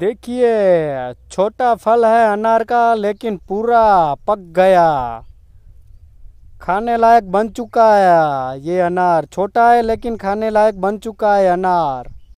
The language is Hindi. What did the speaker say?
देखिए छोटा फल है अनार का लेकिन पूरा पक गया खाने लायक बन चुका है ये अनार छोटा है लेकिन खाने लायक बन चुका है अनार